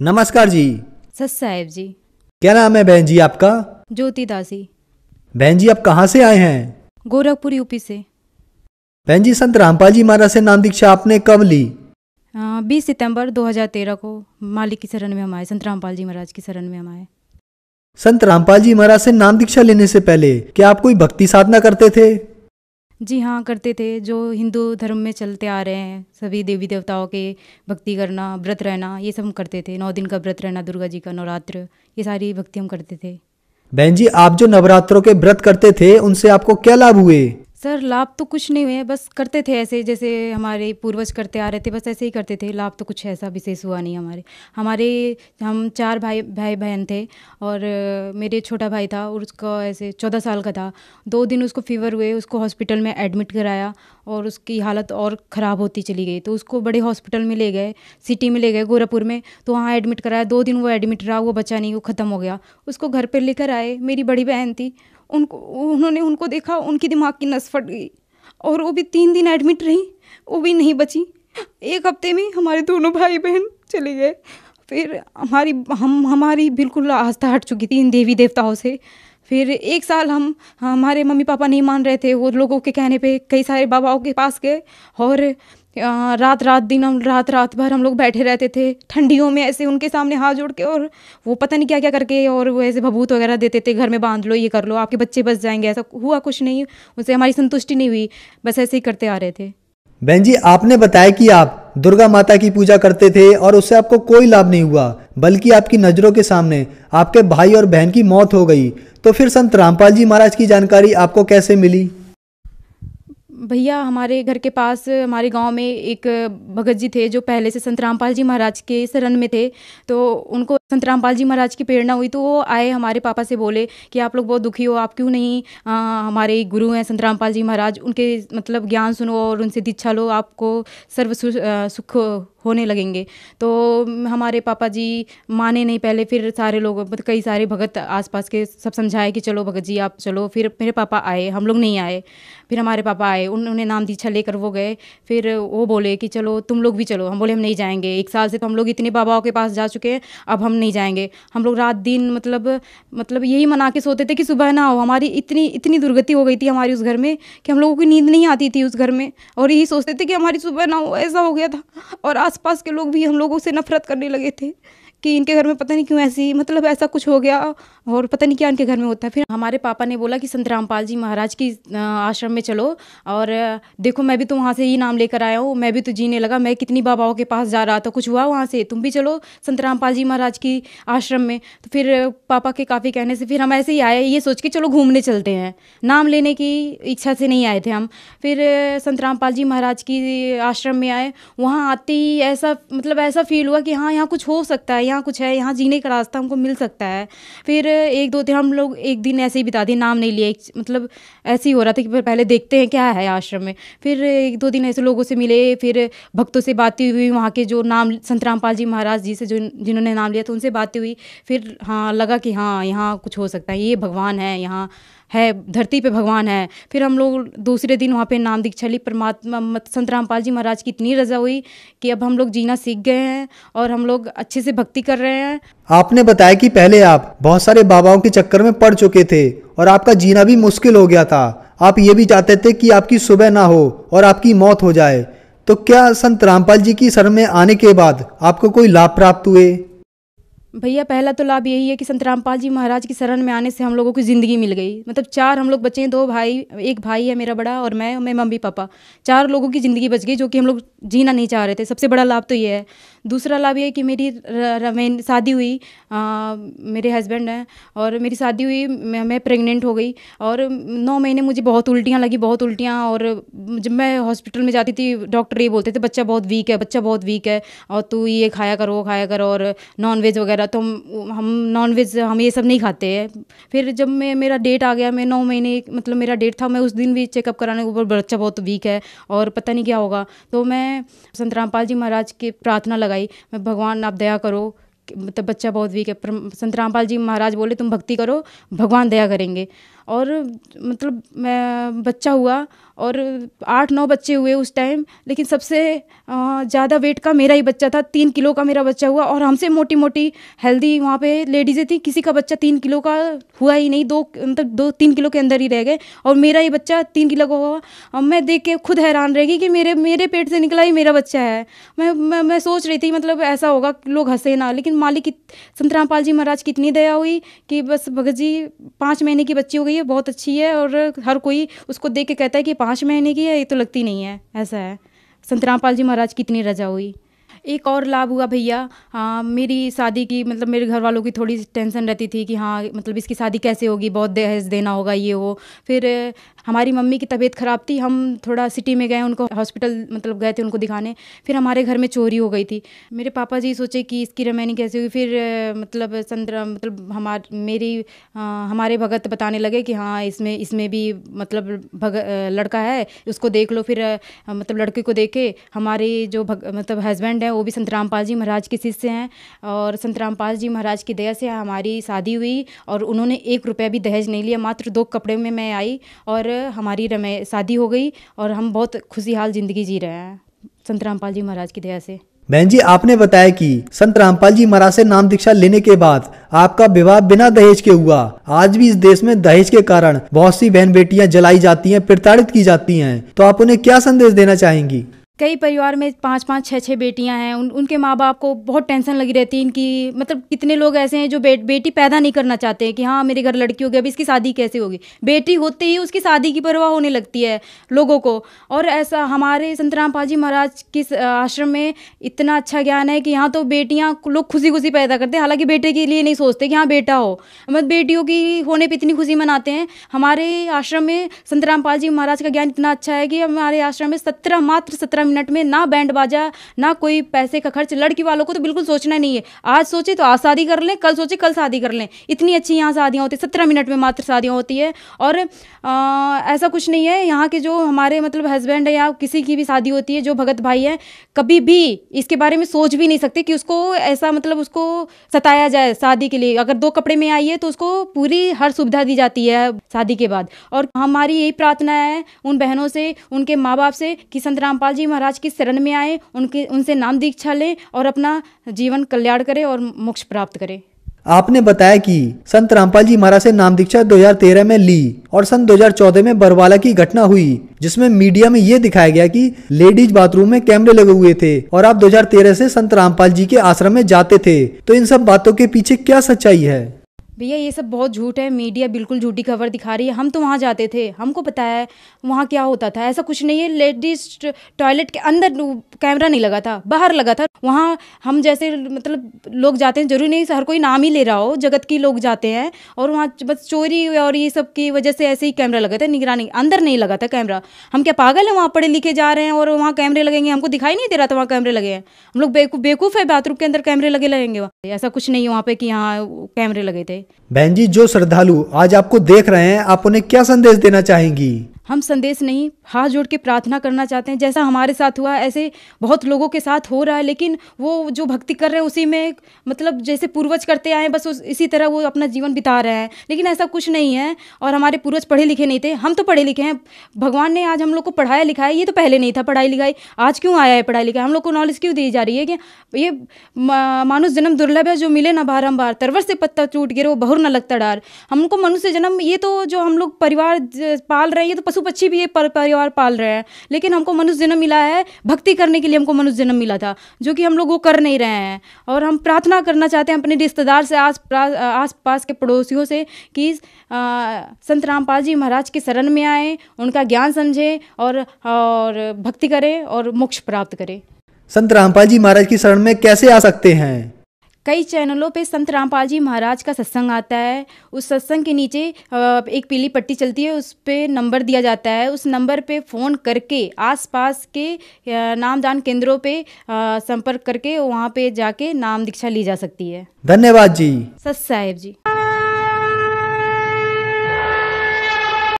नमस्कार जी सत साहेब जी क्या नाम है बहन जी आपका ज्योति दासी बहन जी आप कहाँ से आए हैं गोरखपुर यूपी से बहन जी संत रामपाल जी महाराज से नाम दीक्षा आपने कब ली बीस सितंबर 2013 को मालिक की शरण में हम आए संत रामपाल जी महाराज की शरण में हम आए संत रामपाल जी महाराज से नाम दीक्षा लेने से पहले क्या आप कोई भक्ति साधना करते थे जी हाँ करते थे जो हिंदू धर्म में चलते आ रहे हैं सभी देवी देवताओं के भक्ति करना व्रत रहना ये सब हम करते थे नौ दिन का व्रत रहना दुर्गा जी का नवरात्र ये सारी भक्ति हम करते थे बहन जी आप जो नवरात्रों के व्रत करते थे उनसे आपको क्या लाभ हुए सर लाभ तो कुछ नहीं हुए बस करते थे ऐसे जैसे हमारे पूर्वज करते आ रहे थे बस ऐसे ही करते थे लाभ तो कुछ ऐसा विशेष हुआ नहीं हमारे हमारे हम चार भाई भाई बहन थे और मेरे छोटा भाई था और उसका ऐसे चौदह साल का था दो दिन उसको फीवर हुए उसको हॉस्पिटल में एडमिट कराया और उसकी हालत और ख़राब होती चली गई तो उसको बड़े हॉस्पिटल में ले गए सिटी में ले गए गोरखपुर में तो वहाँ एडमिट कराया दो दिन वो एडमिट रहा वो बचा नहीं वो ख़त्म हो गया उसको घर पर लेकर आए मेरी बड़ी बहन थी उनको उन्होंने उनको देखा उनके दिमाग की नस फट गई और वो भी तीन दिन एडमिट रही वो भी नहीं बची एक हफ्ते में हमारे दोनों भाई बहन चले गए फिर हमारी हम हमारी बिल्कुल आस्था हट चुकी थी इन देवी देवताओं से फिर एक साल हम हमारे मम्मी पापा नहीं मान रहे थे वो लोगों के कहने पे कई सारे बाबाओं के पास गए और रात रात दिन हम रात रात भर हम लोग बैठे रहते थे ठंडियों में ऐसे उनके सामने हाथ जोड़ के और वो पता नहीं क्या क्या करके और वो ऐसे भभूत वगैरह देते थे घर में बांध लो ये कर लो आपके बच्चे बस जाएंगे ऐसा हुआ कुछ नहीं उनसे हमारी संतुष्टि नहीं हुई बस ऐसे ही करते आ रहे थे बहन जी आपने बताया कि आप दुर्गा माता की पूजा करते थे और उससे आपको कोई लाभ नहीं हुआ बल्कि आपकी नज़रों के सामने आपके भाई और बहन की मौत हो गई तो फिर संत रामपाल जी महाराज की जानकारी आपको कैसे मिली भैया हमारे घर के पास हमारे गांव में एक भगत जी थे जो पहले से संत रामपाल जी महाराज के शरण में थे तो उनको संत रामपाल जी महाराज की प्रेरणा हुई तो वो आए हमारे पापा से बोले कि आप लोग बहुत दुखी हो आप क्यों नहीं आ, हमारे गुरु हैं संत रामपाल जी महाराज उनके मतलब ज्ञान सुनो और उनसे दीक्षा लो आपको सर्व सुख होने लगेंगे तो हमारे पापा जी माने नहीं पहले फिर सारे लोग मतलब कई सारे भगत आसपास के सब समझाए कि चलो भगत जी आप चलो फिर मेरे पापा आए हम लोग नहीं आए फिर हमारे पापा आए उन, उन्होंने नाम दीक्षा लेकर वो गए फिर वो बोले कि चलो तुम लोग भी चलो हम बोले हम नहीं जाएंगे एक साल से तो हम लोग इतने बाबाओं के पास जा चुके हैं अब हम नहीं जाएंगे हम लोग रात दिन मतलब मतलब यही मना के सोते थे कि सुबह ना हो हमारी इतनी इतनी दुर्गति हो गई थी हमारी उस घर में कि हम लोगों की नींद नहीं आती थी उस घर में और यही सोचते थे कि हमारी सुबह ना हो ऐसा हो गया था और आसपास के लोग भी हम लोगों से नफरत करने लगे थे कि इनके घर में पता नहीं क्यों ऐसी मतलब ऐसा कुछ हो गया और पता नहीं क्या इनके घर में होता है फिर हमारे पापा ने बोला कि संत रामपाल जी महाराज की आश्रम में चलो और देखो मैं भी तो वहाँ से ही नाम लेकर आया हूँ मैं भी तो जीने लगा मैं कितनी बाबाओं के पास जा रहा था कुछ हुआ वहाँ से तुम भी चलो संत रामपाल जी महाराज की आश्रम में तो फिर पापा के काफ़ी कहने से फिर हम ऐसे ही आए ये सोच के चलो घूमने चलते हैं नाम लेने की इच्छा से नहीं आए थे हम फिर संत रामपाल जी महाराज की आश्रम में आए वहाँ आते ही ऐसा मतलब ऐसा फील हुआ कि हाँ यहाँ कुछ हो सकता है यहाँ कुछ है यहाँ जीने का रास्ता हमको मिल सकता है फिर एक दो दिन हम लोग एक दिन ऐसे ही बिता दिए नाम नहीं लिए मतलब ऐसे ही हो रहा था कि पहले देखते हैं क्या है आश्रम में फिर एक दो दिन ऐसे लोगों से मिले फिर भक्तों से बातें हुई वहाँ के जो नाम संतरामपाल जी महाराज जी से जो जिन्होंने नाम लिया तो उनसे बातें हुई फिर हाँ लगा कि हाँ यहाँ कुछ हो सकता है ये भगवान है यहाँ है धरती पे भगवान है फिर हम लोग दूसरे दिन वहाँ पे नाम दीक्षा ली परमात्मा संत रामपाल जी महाराज की इतनी रजा हुई कि अब हम लोग जीना सीख गए हैं और हम लोग अच्छे से भक्ति कर रहे हैं आपने बताया कि पहले आप बहुत सारे बाबाओं के चक्कर में पड़ चुके थे और आपका जीना भी मुश्किल हो गया था आप ये भी चाहते थे कि आपकी सुबह ना हो और आपकी मौत हो जाए तो क्या संत रामपाल जी की शरण में आने के बाद आपको कोई लाभ प्राप्त हुए भैया पहला तो लाभ यही है कि संत रामपाल जी महाराज की शरण में आने से हम लोगों की ज़िंदगी मिल गई मतलब चार हम लोग बचे हैं दो भाई एक भाई है मेरा बड़ा और मैं मेरे मम्मी पापा चार लोगों की ज़िंदगी बच गई जो कि हम लोग जीना नहीं चाह रहे थे सबसे बड़ा लाभ तो ये है दूसरा लाभ ये है कि मेरी रमेन शादी हुई आ, मेरे हस्बैंड हैं और मेरी शादी हुई मैं, मैं हो गई और नौ महीने मुझे बहुत उल्टियाँ लगी बहुत उल्टियाँ और जब मैं हॉस्पिटल में जाती थी डॉक्टर ये बोलते थे बच्चा बहुत वीक है बच्चा बहुत वीक है और तू ये खाया करो खाया करो और नॉन वगैरह वगैरह तो हम नॉन वेज हम ये सब नहीं खाते हैं फिर जब मैं मेरा डेट आ गया मैं नौ महीने मतलब मेरा डेट था मैं उस दिन भी चेकअप कराने के ऊपर बच्चा बहुत वीक है और पता नहीं क्या होगा तो मैं संत रामपाल जी महाराज की प्रार्थना लगाई मैं भगवान आप दया करो मतलब बच्चा बहुत वीक है संत रामपाल जी महाराज बोले तुम भक्ति करो भगवान दया करेंगे और मतलब मैं बच्चा हुआ और आठ नौ बच्चे हुए उस टाइम लेकिन सबसे ज़्यादा वेट का मेरा ही बच्चा था तीन किलो का मेरा बच्चा हुआ और हमसे मोटी मोटी हेल्दी वहाँ पे लेडीज़ें थी किसी का बच्चा तीन किलो का हुआ ही नहीं दो मतलब दो तीन किलो के अंदर ही रह गए और मेरा ही बच्चा तीन किलो का हुआ मैं देख के खुद हैरान रह गई कि मेरे मेरे पेट से निकला ही मेरा बच्चा है मैं मैं, मैं सोच रही थी मतलब ऐसा होगा लोग हंसे ना लेकिन मालिक संत रामपाल जी महाराज की इतनी दया हुई कि बस भगत जी पाँच महीने की बच्ची हो गई है बहुत अच्छी है और हर कोई उसको देख के कहता है कि पाँच महीने की है ये तो लगती नहीं है ऐसा है संतरामपाल जी महाराज की इतनी रजा हुई एक और लाभ हुआ भैया मेरी शादी की मतलब मेरे घर वालों की थोड़ी टेंशन रहती थी कि हाँ मतलब इसकी शादी कैसे होगी बहुत दहेज देना होगा ये वो फिर हमारी मम्मी की तबीयत ख़राब थी हम थोड़ा सिटी में गए उनको हॉस्पिटल मतलब गए थे उनको दिखाने फिर हमारे घर में चोरी हो गई थी मेरे पापा जी सोचे कि इसकी रमैनी कैसे हुई फिर मतलब संतरा मतलब हमार मेरी आ, हमारे भगत बताने लगे कि हाँ इसमें इसमें भी मतलब भग लड़का है उसको देख लो फिर मतलब लड़के को देखे हमारे जो भग, मतलब हस्बैंड है हैं वो भी संत रामपाल जी महाराज के शिष्य हैं और संत रामपाल जी महाराज की दया से हमारी शादी हुई और उन्होंने एक रुपया भी दहेज नहीं लिया मात्र दो कपड़े में मैं आई और हमारी रमे शादी हो गई और हम बहुत हाल ज़िंदगी जी रहे हैं संत रामपाल जी महाराज की दया से बहन जी आपने बताया कि संत रामपाल जी महाराज से नाम दीक्षा लेने के बाद आपका विवाह बिना दहेज के हुआ आज भी इस देश में दहेज के कारण बहुत सी बहन बेटियां जलाई जाती हैं प्रताड़ित की जाती हैं तो आप उन्हें क्या संदेश देना चाहेंगी कई परिवार में पाँच पाँच छः छः बेटियां हैं उन उनके माँ बाप को बहुत टेंशन लगी रहती है इनकी मतलब कितने लोग ऐसे हैं जो बे, बेटी पैदा नहीं करना चाहते हैं कि हाँ मेरे घर लड़की होगी अब इसकी शादी कैसे होगी बेटी होते ही उसकी शादी की परवाह होने लगती है लोगों को और ऐसा हमारे संत पाजी महाराज के आश्रम में इतना अच्छा ज्ञान है कि यहाँ तो बेटियाँ लोग खुशी खुशी पैदा करते हैं हालाँकि बेटे के लिए नहीं सोचते कि हाँ बेटा हो मतलब बेटियों की होने पर इतनी खुशी मनाते हैं हमारे आश्रम में संत पाल जी महाराज का ज्ञान इतना अच्छा है कि हमारे आश्रम में सत्रह मात्र सत्रह मिनट में ना बैंड बाजा ना कोई पैसे का खर्च लड़की वालों को तो बिल्कुल सोचना नहीं है आज सोचे तो आज शादी कर लें कल सोचे कल शादी कर लें इतनी अच्छी यहाँ शादियाँ होती है सत्रह मिनट में मात्र शादियाँ होती है और आ, ऐसा कुछ नहीं है यहाँ के जो हमारे मतलब हस्बैंड है या किसी की भी शादी होती है जो भगत भाई है कभी भी इसके बारे में सोच भी नहीं सकते कि उसको ऐसा मतलब उसको सताया जाए शादी के लिए अगर दो कपड़े में आई है तो उसको पूरी हर सुविधा दी जाती है शादी के बाद और हमारी यही प्रार्थना है उन बहनों से उनके माँ बाप से कि संत रामपाल जी महाराज की शरण में आए उनके उनसे नाम दीक्षा लें और अपना जीवन कल्याण करें और मोक्ष प्राप्त करें आपने बताया कि संत रामपाल जी महाराज से नाम दीक्षा 2013 में ली और सन 2014 में बरवाला की घटना हुई जिसमें मीडिया में ये दिखाया गया कि लेडीज बाथरूम में कैमरे लगे हुए थे और आप 2013 से संत रामपाल जी के आश्रम में जाते थे तो इन सब बातों के पीछे क्या सच्चाई है भैया ये सब बहुत झूठ है मीडिया बिल्कुल झूठी खबर दिखा रही है हम तो वहाँ जाते थे हमको पता है वहाँ क्या होता था ऐसा कुछ नहीं है लेडीज टॉयलेट के अंदर कैमरा नहीं लगा था बाहर लगा था वहाँ हम जैसे मतलब लोग जाते हैं जरूरी नहीं हर कोई नाम ही ले रहा हो जगत की लोग जाते हैं और वहाँ बस चोरी और ये सब की वजह से ऐसे ही कैमरा लगा था निगरानी अंदर नहीं लगा था कैमरा हम क्या पागल हैं वहाँ पढ़े लिखे जा रहे हैं और वहाँ कैमरे लगेंगे हमको दिखाई नहीं दे रहा था वहाँ कैमरे लगे हैं हम लोग बेकूफ़ है बाथरूम के अंदर कैमरे लगे लगेंगे वहाँ ऐसा कुछ नहीं वहाँ पर कि यहाँ कैमरे लगे थे बहन जी जो श्रद्धालु आज आपको देख रहे हैं आप उन्हें क्या संदेश देना चाहेंगी हम संदेश नहीं हाथ जोड़ के प्रार्थना करना चाहते हैं जैसा हमारे साथ हुआ ऐसे बहुत लोगों के साथ हो रहा है लेकिन वो जो भक्ति कर रहे हैं उसी में मतलब जैसे पूर्वज करते आए बस उस इसी तरह वो अपना जीवन बिता रहे हैं लेकिन ऐसा कुछ नहीं है और हमारे पूर्वज पढ़े लिखे नहीं थे हम तो पढ़े लिखे हैं भगवान ने आज हम लोग को पढ़ाया लिखाया ये तो पहले नहीं था पढ़ाई लिखाई आज क्यों आया है पढ़ाई लिखाई हम लोग को नॉलेज क्यों दी जा रही है कि ये मानुष जन्म दुर्लभ है जो मिले ना बारम्बार तरवर से पत्ता टूट गिर वो बहुर न लगता डार हमको मनुष्य जन्म ये तो जो हम लोग परिवार पाल रहे हैं ये तो पशु पक्षी भी ये पर परिवार पाल रहे हैं लेकिन हमको मनुष्य जन्म मिला है भक्ति करने के लिए हमको मनुष्य जन्म मिला था जो कि हम लोग वो कर नहीं रहे हैं और हम प्रार्थना करना चाहते हैं अपने रिश्तेदार से आस आस पास के पड़ोसियों से कि संत रामपाल जी महाराज के शरण में आए उनका ज्ञान समझें और, और भक्ति करें और मोक्ष प्राप्त करें संत रामपाल जी महाराज की शरण में कैसे आ सकते हैं कई चैनलों पे संत रामपाल जी महाराज का सत्संग आता है उस सत्संग के नीचे एक पीली पट्टी चलती है उस पर नंबर दिया जाता है उस नंबर पे फ़ोन करके आसपास के नामदान केंद्रों पे संपर्क करके वहाँ पे जाके नाम दीक्षा ली जा सकती है धन्यवाद जी सत साहेब जी